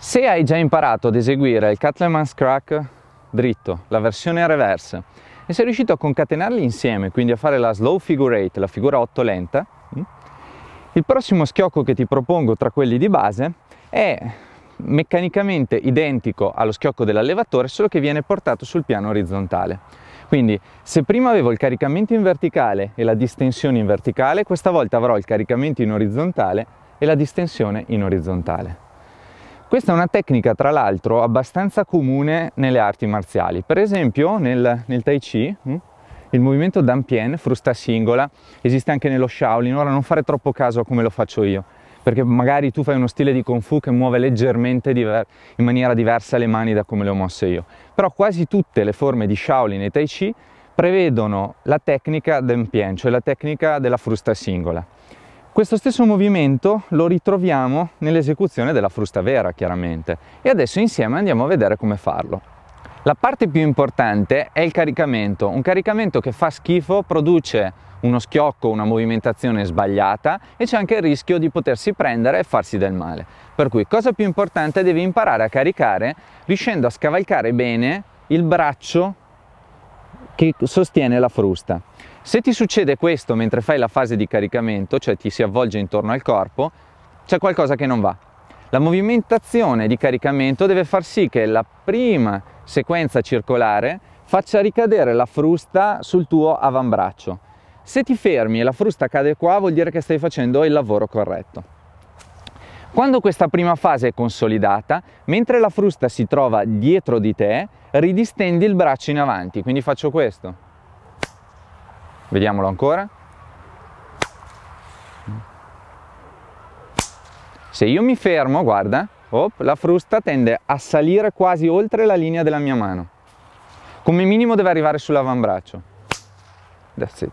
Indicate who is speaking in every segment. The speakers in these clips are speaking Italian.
Speaker 1: Se hai già imparato ad eseguire il Cutleman's Crack dritto, la versione reverse, e sei riuscito a concatenarli insieme, quindi a fare la slow figure 8, la figura 8 lenta, mm, il prossimo schiocco che ti propongo tra quelli di base è meccanicamente identico allo schiocco dell'allevatore, solo che viene portato sul piano orizzontale. Quindi se prima avevo il caricamento in verticale e la distensione in verticale, questa volta avrò il caricamento in orizzontale e la distensione in orizzontale. Questa è una tecnica tra l'altro abbastanza comune nelle arti marziali, per esempio nel, nel Tai Chi, hm, il movimento Dampien, frusta singola, esiste anche nello Shaolin, ora non fare troppo caso a come lo faccio io, perché magari tu fai uno stile di Kung Fu che muove leggermente in maniera diversa le mani da come le ho mosse io, però quasi tutte le forme di Shaolin e Tai Chi prevedono la tecnica Dampien, cioè la tecnica della frusta singola. Questo stesso movimento lo ritroviamo nell'esecuzione della frusta vera, chiaramente, e adesso insieme andiamo a vedere come farlo. La parte più importante è il caricamento, un caricamento che fa schifo, produce uno schiocco, una movimentazione sbagliata e c'è anche il rischio di potersi prendere e farsi del male. Per cui cosa più importante devi imparare a caricare riuscendo a scavalcare bene il braccio che sostiene la frusta. Se ti succede questo mentre fai la fase di caricamento, cioè ti si avvolge intorno al corpo, c'è qualcosa che non va. La movimentazione di caricamento deve far sì che la prima sequenza circolare faccia ricadere la frusta sul tuo avambraccio. Se ti fermi e la frusta cade qua, vuol dire che stai facendo il lavoro corretto. Quando questa prima fase è consolidata, mentre la frusta si trova dietro di te, ridistendi il braccio in avanti, quindi faccio questo. Vediamolo ancora. Se io mi fermo, guarda, op, la frusta tende a salire quasi oltre la linea della mia mano. Come minimo deve arrivare sull'avambraccio. That's it.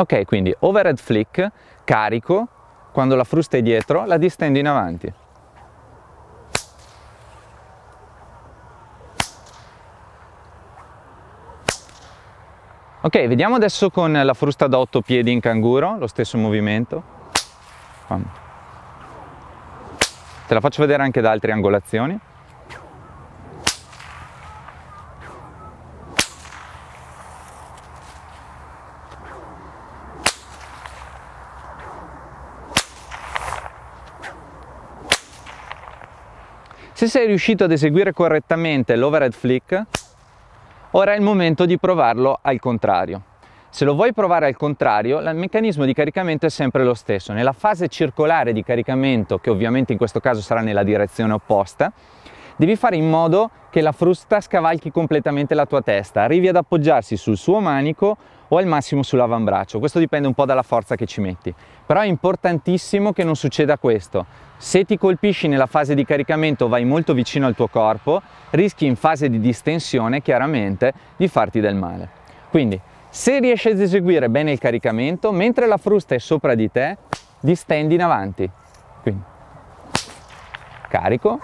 Speaker 1: Ok, quindi overhead flick, carico, quando la frusta è dietro la distendo in avanti. Ok, vediamo adesso con la frusta da otto piedi in canguro, lo stesso movimento. Te la faccio vedere anche da altre angolazioni. Se sei riuscito ad eseguire correttamente l'overhead flick, ora è il momento di provarlo al contrario. Se lo vuoi provare al contrario, il meccanismo di caricamento è sempre lo stesso. Nella fase circolare di caricamento, che ovviamente in questo caso sarà nella direzione opposta, devi fare in modo che la frusta scavalchi completamente la tua testa, arrivi ad appoggiarsi sul suo manico o al massimo sull'avambraccio, questo dipende un po' dalla forza che ci metti. Però è importantissimo che non succeda questo. Se ti colpisci nella fase di caricamento vai molto vicino al tuo corpo, rischi in fase di distensione chiaramente di farti del male. Quindi se riesci ad eseguire bene il caricamento, mentre la frusta è sopra di te, distendi in avanti. Quindi carico.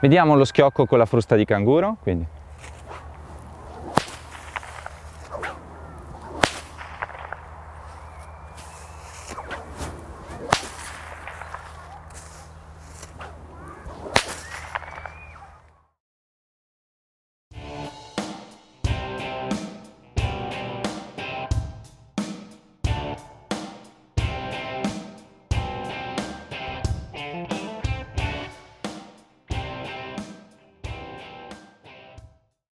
Speaker 1: Vediamo lo schiocco con la frusta di canguro, quindi